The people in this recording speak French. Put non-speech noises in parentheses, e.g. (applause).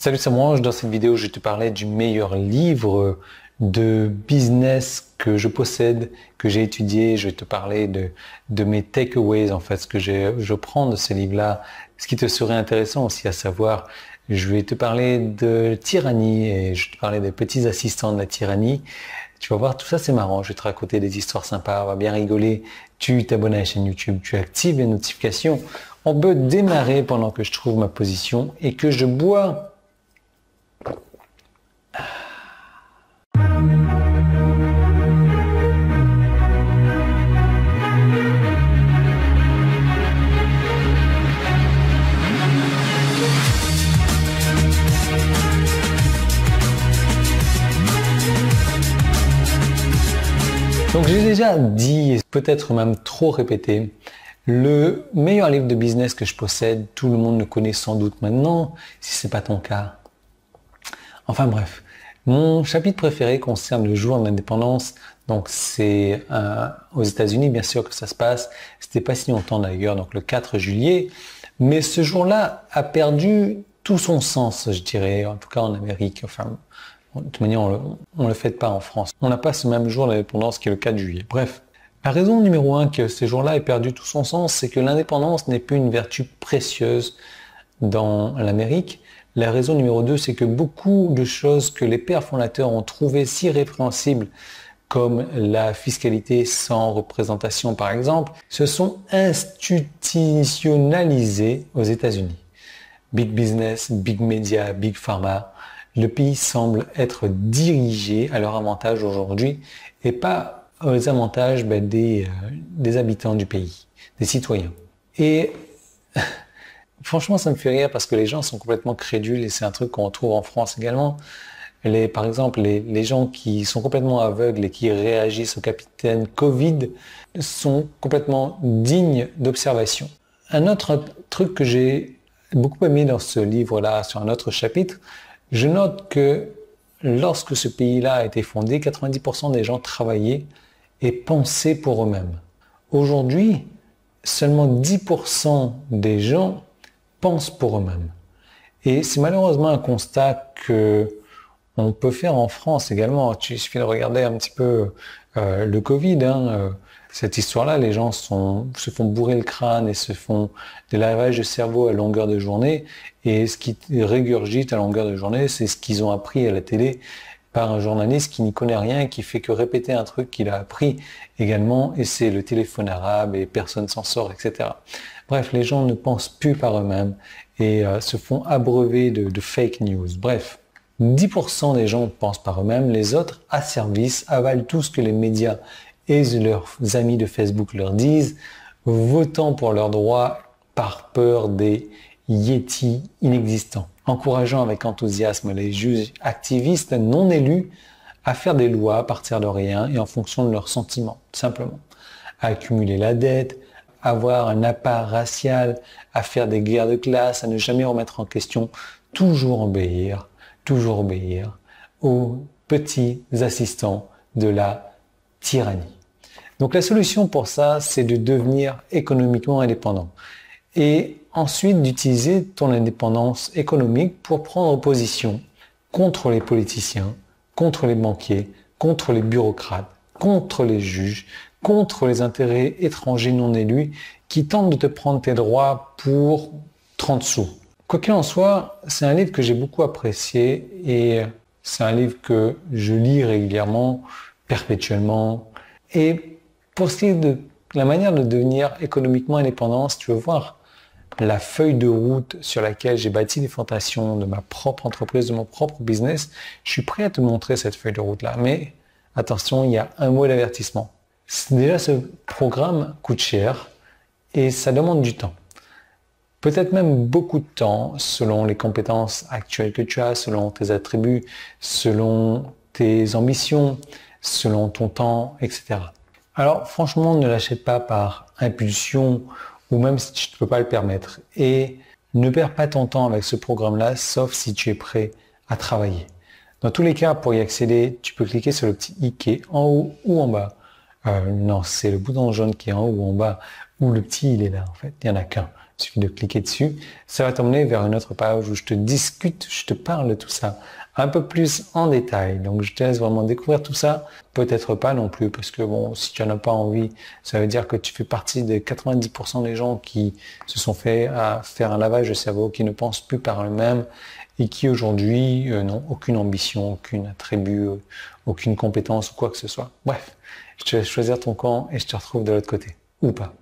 Salut, c'est Dans cette vidéo, je vais te parler du meilleur livre de business que je possède, que j'ai étudié. Je vais te parler de, de mes takeaways, en fait, ce que je prends de ce livre-là. Ce qui te serait intéressant aussi à savoir, je vais te parler de tyrannie et je vais te parler des petits assistants de la tyrannie. Tu vas voir, tout ça c'est marrant, je vais te raconter des histoires sympas, on va bien rigoler. Tu t'abonnes à la chaîne YouTube, tu actives les notifications. On peut démarrer pendant que je trouve ma position et que je bois Donc j'ai déjà dit, peut-être même trop répété, le meilleur livre de business que je possède, tout le monde le connaît sans doute maintenant, si ce n'est pas ton cas. Enfin bref, mon chapitre préféré concerne le jour de l'indépendance. Donc c'est euh, aux États-Unis bien sûr que ça se passe. C'était pas si longtemps d'ailleurs, donc le 4 juillet. Mais ce jour-là a perdu tout son sens, je dirais, en tout cas en Amérique, enfin de toute manière, on ne le fait pas en France. On n'a pas ce même jour l'indépendance qui est le 4 juillet. Bref, la raison numéro un que ces jours-là aient perdu tout son sens, c'est que l'indépendance n'est plus une vertu précieuse dans l'Amérique. La raison numéro deux, c'est que beaucoup de choses que les pères fondateurs ont trouvées si répréhensibles, comme la fiscalité sans représentation par exemple, se sont institutionnalisées aux États-Unis. Big business, big media, big pharma, le pays semble être dirigé à leur avantage aujourd'hui et pas aux avantages ben, euh, des, habitants du pays, des citoyens. Et (laughs) franchement, ça me fait rire parce que les gens sont complètement crédules et c'est un truc qu'on retrouve en France également. par exemple, les, les, gens qui sont complètement aveugles et qui réagissent au capitaine Covid sont complètement dignes d'observation. Un autre truc que j'ai beaucoup aimé dans ce livre-là, sur un autre chapitre, je note que lorsque ce pays-là a été fondé, 90% des gens travaillaient et pensaient pour eux-mêmes. Aujourd'hui, seulement 10% des gens pensent pour eux-mêmes. Et c'est malheureusement un constat que on peut faire en France également. Il suffit de regarder un petit peu euh, le Covid. Hein, euh, cette histoire-là, les gens se font bourrer le crâne et se font des lavages de cerveau à longueur de journée. Et ce qui régurgite à longueur de journée, c'est ce qu'ils ont appris à la télé par un journaliste qui n'y connaît rien, et qui fait que répéter un truc qu'il a appris également, et c'est le téléphone arabe et personne s'en sort, etc. Bref, les gens ne pensent plus par eux-mêmes et euh, se font abreuver de, fake news. Bref, 10% des gens pensent par eux-mêmes, les autres à service, avalent tout ce que les médias et leurs amis de Facebook leur disent, votant pour leurs droits par peur des Yétis inexistants, encourageant avec enthousiasme les juges activistes non élus à faire des lois à partir de rien et en fonction de leurs sentiments, simplement. À accumuler la dette, avoir un appart racial, à faire des guerres de classe, à ne jamais remettre en question, toujours obéir, toujours obéir aux petits assistants de la tyrannie. Donc la solution pour ça, c'est de devenir économiquement indépendant. Et ensuite d'utiliser ton indépendance économique pour prendre position contre les politiciens, contre les banquiers, contre les bureaucrates, contre les juges, contre les intérêts étrangers non élus qui tentent de te prendre tes droits pour 30 sous. Quoi qu'il en soit, c'est un livre que j'ai beaucoup apprécié et c'est un livre que je lis régulièrement, perpétuellement. Et pour de la manière de devenir économiquement indépendant, si tu veux voir la feuille de route sur laquelle j'ai bâti les fondations de ma propre entreprise, de mon propre business, je suis prêt à te montrer cette feuille de route-là. Mais attention, il y a un mot d'avertissement. Déjà, ce programme coûte cher et ça demande du temps. Peut-être même beaucoup de temps selon les compétences actuelles que tu as, selon tes attributs, selon tes ambitions, selon ton temps, etc. Alors franchement, ne l'achète pas par impulsion ou même si tu ne peux pas le permettre. Et ne perds pas ton temps avec ce programme-là, sauf si tu es prêt à travailler. Dans tous les cas, pour y accéder, tu peux cliquer sur le petit i qui est en haut ou en bas. Euh, non, c'est le bouton jaune qui est en haut ou en bas, ou le petit il est là en fait, il n'y en a qu'un. Il suffit de cliquer dessus. Ça va t'emmener vers une autre page où je te discute, je te parle de tout ça un peu plus en détail. Donc je te laisse vraiment découvrir tout ça. Peut-être pas non plus, parce que bon, si tu n'en as pas envie, ça veut dire que tu fais partie de 90% des gens qui se sont fait à faire un lavage de cerveau, qui ne pensent plus par eux-mêmes et qui aujourd'hui euh, n'ont aucune ambition, aucune attribut, euh, aucune compétence ou quoi que ce soit. Bref, je te laisse choisir ton camp et je te retrouve de l'autre côté. Ou pas.